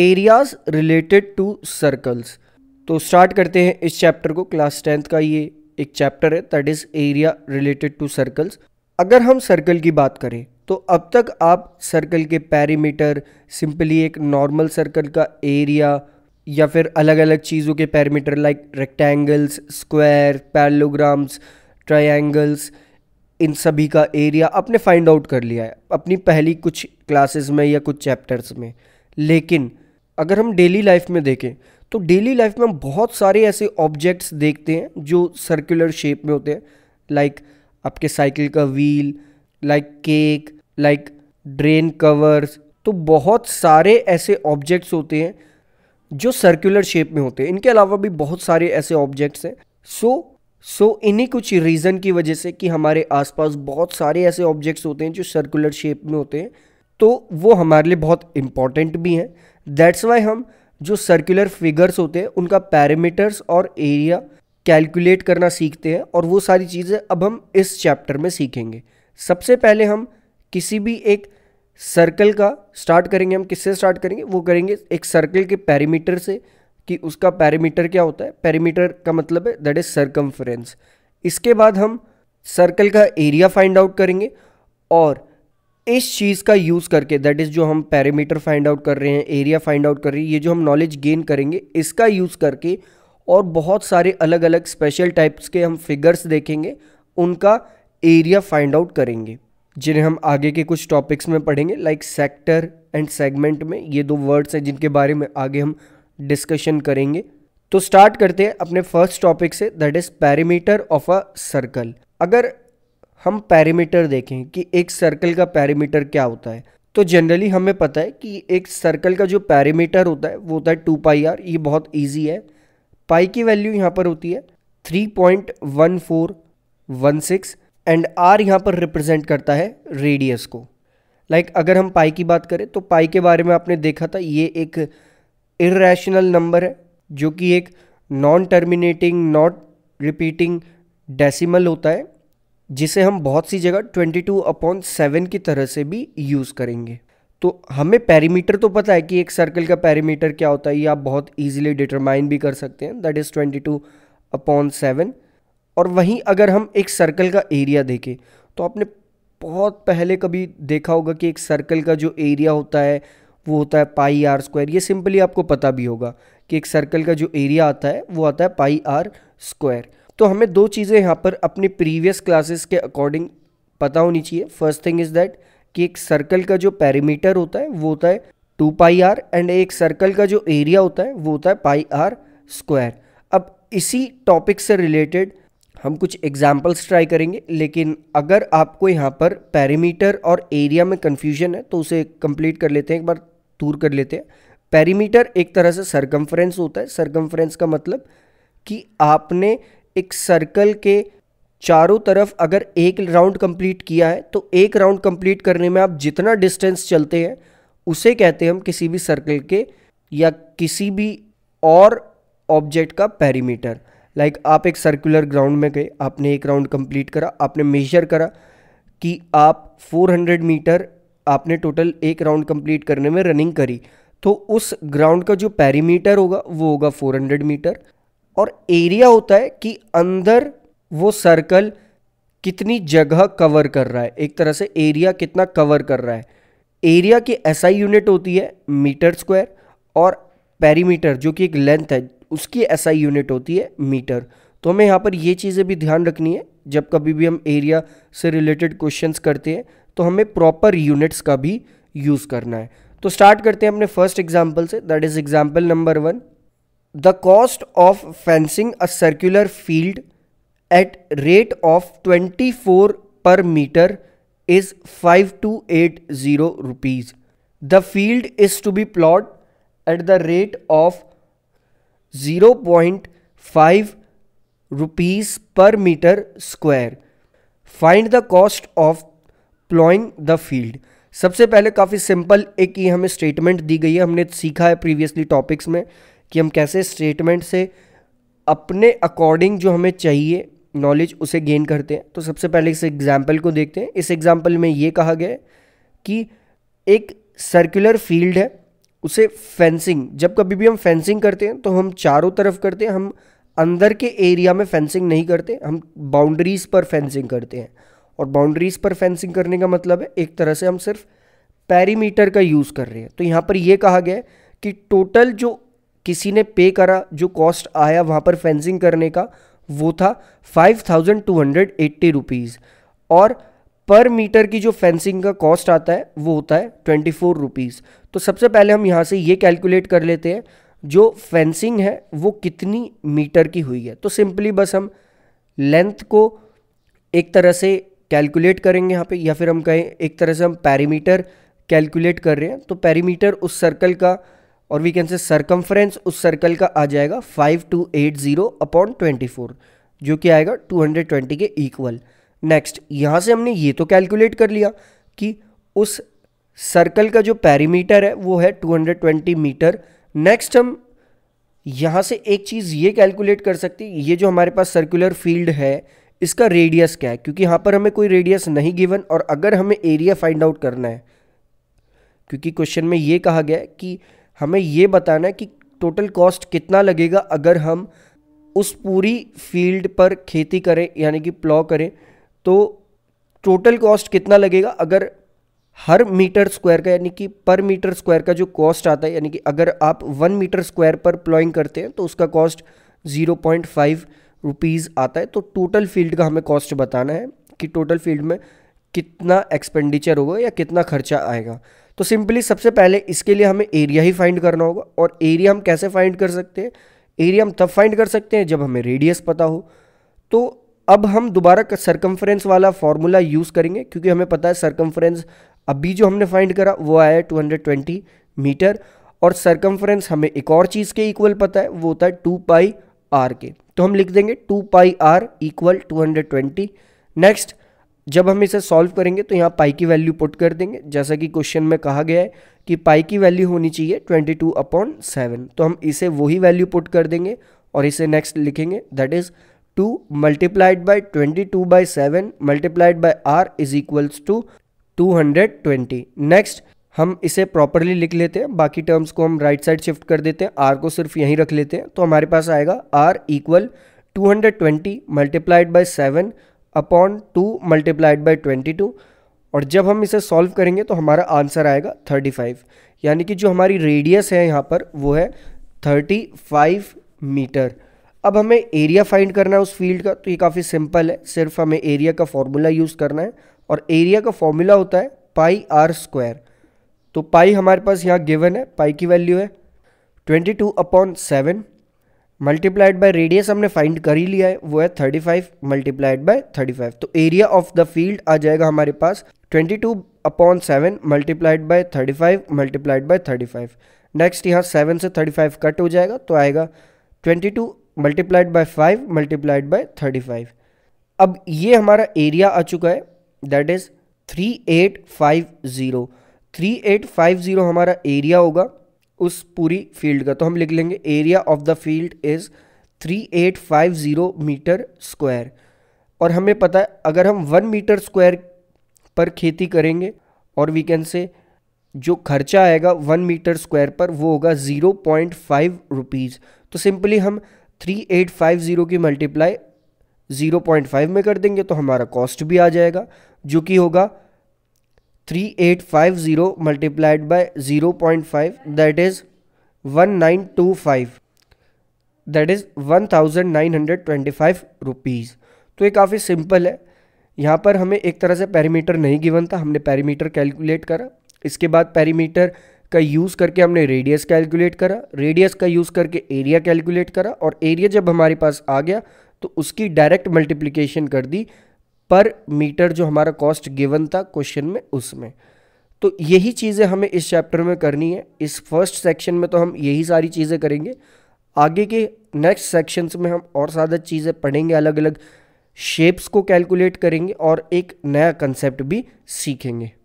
areas related to circles तो start करते हैं इस चैप्टर को क्लास टेंथ का ये एक चैप्टर है that is area related to circles अगर हम सर्कल की बात करें तो अब तक आप सर्कल के पैरीमीटर सिंपली एक नॉर्मल सर्कल का एरिया या फिर अलग अलग चीज़ों के parameter like rectangles square parallelograms triangles इन सभी का एरिया आपने फाइंड आउट कर लिया है अपनी पहली कुछ क्लासेस में या कुछ चैप्टर्स में लेकिन अगर हम डेली लाइफ में देखें तो डेली लाइफ में हम बहुत सारे ऐसे ऑब्जेक्ट्स देखते हैं जो सर्कुलर शेप में होते हैं लाइक like, आपके साइकिल का wheel like cake like drain covers तो बहुत सारे ऐसे ऑब्जेक्ट्स होते हैं जो सर्कुलर शेप में होते हैं इनके अलावा भी बहुत सारे ऐसे ऑब्जेक्ट्स हैं सो सो इन्हीं कुछ रीज़न की वजह से कि हमारे आसपास बहुत सारे ऐसे ऑब्जेक्ट्स होते हैं जो सर्कुलर शेप में होते हैं तो वो हमारे लिए बहुत इम्पॉर्टेंट भी हैं दैट्स वाई हम जो सर्कुलर फिगर्स होते हैं उनका पैरामीटर्स और एरिया कैलकुलेट करना सीखते हैं और वो सारी चीज़ें अब हम इस चैप्टर में सीखेंगे सबसे पहले हम किसी भी एक सर्कल का स्टार्ट करेंगे हम किससे स्टार्ट करेंगे वो करेंगे एक सर्कल के पैरामीटर से कि उसका पैरामीटर क्या होता है पैरीमीटर का मतलब है दैट इज़ सर्कम्फ्रेंस इसके बाद हम सर्कल का एरिया फाइंड आउट करेंगे और इस चीज़ का यूज़ करके दैट इज़ जो हम पैरामीटर फाइंड आउट कर रहे हैं एरिया फाइंड आउट कर रहे हैं ये जो हम नॉलेज गेन करेंगे इसका यूज़ करके और बहुत सारे अलग अलग स्पेशल टाइप्स के हम फिगर्स देखेंगे उनका एरिया फाइंड आउट करेंगे जिन्हें हम आगे के कुछ टॉपिक्स में पढ़ेंगे लाइक सेक्टर एंड सेगमेंट में ये दो वर्ड्स हैं जिनके बारे में आगे हम डिस्कशन करेंगे तो स्टार्ट करते हैं अपने फर्स्ट टॉपिक से that is parameter of a circle अगर हम पैरीमीटर देखें कि एक सर्कल का पैरीमीटर क्या होता है तो जनरली हमें पता है कि एक सर्कल का जो पैरीमीटर होता है वो होता है टू पाई आर ये बहुत ईजी है पाई की वैल्यू यहाँ पर होती है three point one four one six and r यहाँ पर रिप्रेजेंट करता है रेडियस को लाइक like, अगर हम पाई की बात करें तो पाई के बारे में आपने देखा था ये एक इेशनल नंबर है जो कि एक non terminating not repeating decimal होता है जिसे हम बहुत सी जगह 22 अपॉन सेवन की तरह से भी यूज़ करेंगे तो हमें पैरीमीटर तो पता है कि एक सर्कल का पैरीमीटर क्या होता है ये आप बहुत ईजिली डिटरमाइन भी कर सकते हैं दैट इज़ 22 अपॉन सेवन और वहीं अगर हम एक सर्कल का एरिया देखें तो आपने बहुत पहले कभी देखा होगा कि एक सर्कल का जो एरिया होता है वो होता है पाई आर स्क्वायर ये सिंपली आपको पता भी होगा कि एक सर्कल का जो एरिया आता है वो आता है पाई आर स्क्वायर तो हमें दो चीज़ें यहाँ पर अपने प्रीवियस क्लासेस के अकॉर्डिंग पता होनी चाहिए फर्स्ट थिंग इज़ दैट कि एक सर्कल का जो पैरीमीटर होता है वो होता है टू पाई आर एंड एक सर्कल का जो एरिया होता है वो होता है पाई आर स्क्वायर अब इसी टॉपिक से रिलेटेड हम कुछ एग्जाम्पल्स ट्राई करेंगे लेकिन अगर आपको यहाँ पर पैरीमीटर और एरिया में कन्फ्यूजन है तो उसे कंप्लीट कर लेते हैं एक बार दूर कर लेते हैं पैरीमीटर एक तरह से सरकमफ्रेंस होता है सरकमफ्रेंस का मतलब कि आपने एक सर्कल के चारों तरफ अगर एक राउंड कंप्लीट किया है तो एक राउंड कंप्लीट करने में आप जितना डिस्टेंस चलते हैं उसे कहते हैं हम किसी भी सर्कल के या किसी भी और ऑब्जेक्ट का पैरीमीटर लाइक like आप एक सर्कुलर ग्राउंड में गए आपने एक राउंड कंप्लीट करा आपने मेजर करा कि आप 400 मीटर आपने टोटल एक राउंड कंप्लीट करने में रनिंग करी तो उस ग्राउंड का जो पैरीमीटर होगा वो होगा 400 मीटर और एरिया होता है कि अंदर वो सर्कल कितनी जगह कवर कर रहा है एक तरह से एरिया कितना कवर कर रहा है एरिया की एसआई यूनिट होती है मीटर स्क्वायर और पैरीमीटर जो कि एक लेंथ है उसकी एसआई यूनिट होती है मीटर तो हमें यहाँ पर ये चीज़ें भी ध्यान रखनी है जब कभी भी हम एरिया से रिलेटेड क्वेश्चंस करते हैं तो हमें प्रॉपर यूनिट्स का भी यूज़ करना है तो स्टार्ट करते हैं अपने फर्स्ट एग्जाम्पल से that is example number one the cost of fencing a circular field at rate of twenty four per metre is five two eight zero rupees the field is to be ploughed at the rate of zero point five rupees per metre square find the cost of ploughing the field सबसे पहले काफ़ी simple एक ही हमें statement दी गई है हमने सीखा है प्रीवियसली टॉपिक्स में कि हम कैसे स्टेटमेंट से अपने अकॉर्डिंग जो हमें चाहिए नॉलेज उसे गेन करते हैं तो सबसे पहले इस एग्जाम्पल को देखते हैं इस एग्जाम्पल में ये कहा गया है कि एक सर्कुलर फील्ड है उसे फेंसिंग जब कभी भी हम फेंसिंग करते हैं तो हम चारों तरफ करते हैं हम अंदर के एरिया में फेंसिंग नहीं करते हम बाउंड्रीज़ पर फेंसिंग करते हैं और बाउंड्रीज़ पर फेंसिंग करने का मतलब है एक तरह से हम सिर्फ पैरीमीटर का यूज़ कर रहे हैं तो यहाँ पर यह कहा गया है कि टोटल जो किसी ने पे करा जो कॉस्ट आया वहाँ पर फेंसिंग करने का वो था five thousand two hundred eighty rupees और पर मीटर की जो फेंसिंग का कॉस्ट आता है वो होता है ट्वेंटी फोर रुपीज़ तो सबसे पहले हम यहाँ से ये कैलकुलेट कर लेते हैं जो फेंसिंग है वो कितनी मीटर की हुई है तो सिंपली बस हम लेंथ को एक तरह से कैलकुलेट करेंगे यहाँ पे या फिर हम कहें एक तरह से हम पैरीमीटर कैलकुलेट कर रहे हैं तो पैरीमीटर उस सर्कल का और वी कैन से सरकमफ्रेंस उस सर्कल का आ जाएगा five two eight zero upon twenty four जो कि आएगा टू हंड्रेड ट्वेंटी के इक्वल नेक्स्ट यहाँ से हमने ये तो कैलकुलेट कर लिया कि उस सर्कल का जो पैरीमीटर है वो है 220 मीटर नेक्स्ट हम यहाँ से एक चीज़ ये कैलकुलेट कर सकते हैं ये जो हमारे पास सर्कुलर फील्ड है इसका रेडियस क्या है क्योंकि यहाँ पर हमें कोई रेडियस नहीं गिवन और अगर हमें एरिया फाइंड आउट करना है क्योंकि क्वेश्चन में ये कहा गया है कि हमें ये बताना है कि टोटल कॉस्ट कितना लगेगा अगर हम उस पूरी फील्ड पर खेती करें यानी कि प्लॉ करें तो टोटल कॉस्ट कितना लगेगा अगर हर मीटर स्क्वायर का यानी कि पर मीटर स्क्वायर का जो कॉस्ट आता है यानी कि अगर आप वन मीटर स्क्वायर पर प्लॉइंग करते हैं तो उसका cost zero point five rupees आता है तो टोटल फील्ड का हमें कॉस्ट बताना है कि टोटल फील्ड में कितना एक्सपेंडिचर होगा या कितना खर्चा आएगा तो सिंपली सबसे पहले इसके लिए हमें एरिया ही फाइंड करना होगा और एरिया हम कैसे फाइंड कर सकते हैं एरिया हम तब फाइंड कर सकते हैं जब हमें रेडियस पता हो तो अब हम दोबारा सरकमफ्रेंस वाला फॉर्मूला यूज़ करेंगे क्योंकि हमें पता है सरकमफ्रेंस अभी जो हमने फाइंड करा वो आया है 220 मीटर और सरकमफ्रेंस हमें एक और चीज़ के इक्वल पता है वो होता है टू पाई आर के तो हम लिख देंगे two pi r equal to hundred twenty next जब हम इसे सॉल्व करेंगे तो यहाँ पाई की वैल्यू पुट कर देंगे जैसा कि क्वेश्चन में कहा गया है कि पाई की वैल्यू होनी चाहिए ट्वेंटी टू अपॉन सेवन तो हम इसे वही वैल्यू पुट कर देंगे और इसे नेक्स्ट लिखेंगे that is two multiplied by twenty two by seven multiplied by r is equals to two hundred twenty next हम इसे प्रॉपरली लिख लेते हैं बाकी टर्म्स को हम राइट साइड शिफ्ट कर देते हैं आर को सिर्फ यहीं रख लेते हैं तो हमारे पास आएगा r equal to hundred twenty multiplied by seven upon two multiplied by twenty two और जब हम इसे सॉल्व करेंगे तो हमारा आंसर आएगा थर्टी फाइव यानी कि जो हमारी रेडियस है यहाँ पर वो है थर्टी फाइव मीटर अब हमें एरिया फाइंड करना है उस फील्ड का तो ये काफ़ी सिंपल है सिर्फ हमें एरिया का फॉर्मूला यूज़ करना है और एरिया का फॉर्मूला होता है पाई आर स्क्वायर तो पाई हमारे पास यहाँ गिवन है पाई की वैल्यू है twenty two upon seven multiplied by radius हमने फाइंड कर ही लिया है वो है 35 फाइव मल्टीप्लाइड बाय थर्टी तो एरिया ऑफ द फील्ड आ जाएगा हमारे पास 22 two upon seven multiplied by 35 five multiplied by thirty next यहाँ सेवन से 35 कट हो जाएगा तो आएगा 22 two multiplied by five multiplied by thirty अब ये हमारा एरिया आ चुका है that is three eight five zero three eight five zero हमारा एरिया होगा उस पूरी फील्ड का तो हम लिख लेंगे area of the field is three eight five zero metre square और हमें पता है अगर हम वन मीटर स्क्वायर पर खेती करेंगे और वी कैन से जो खर्चा आएगा वन मीटर स्क्वायर पर वो होगा ज़ीरो पॉइंट फाइव रुपीज़ तो सिंपली हम थ्री एट फाइव ज़ीरो की मल्टीप्लाई ज़ीरो पॉइंट फाइव में कर देंगे तो हमारा कॉस्ट भी आ जाएगा जो कि होगा 3850 multiplied by 0.5 that is 1925 that is one thousand nine hundred twenty five rupees तो ये काफ़ी सिंपल है यहाँ पर हमें एक तरह से पैरीमीटर नहीं गिवन था हमने पैरीमीटर कैलकुलेट करा इसके बाद पैरीमीटर का यूज़ करके हमने रेडियस कैलकुलेट करा रेडियस का यूज़ करके एरिया कैलकुलेट करा और एरिया जब हमारे पास आ गया तो उसकी डायरेक्ट मल्टीप्लिकेशन कर दी पर मीटर जो हमारा कॉस्ट गिवन था क्वेश्चन में उसमें तो यही चीज़ें हमें इस चैप्टर में करनी है इस फर्स्ट सेक्शन में तो हम यही सारी चीज़ें करेंगे आगे के नेक्स्ट सेक्शंस में हम और ज़्यादा चीज़ें पढ़ेंगे अलग अलग शेप्स को कैलकुलेट करेंगे और एक नया कंसेप्ट भी सीखेंगे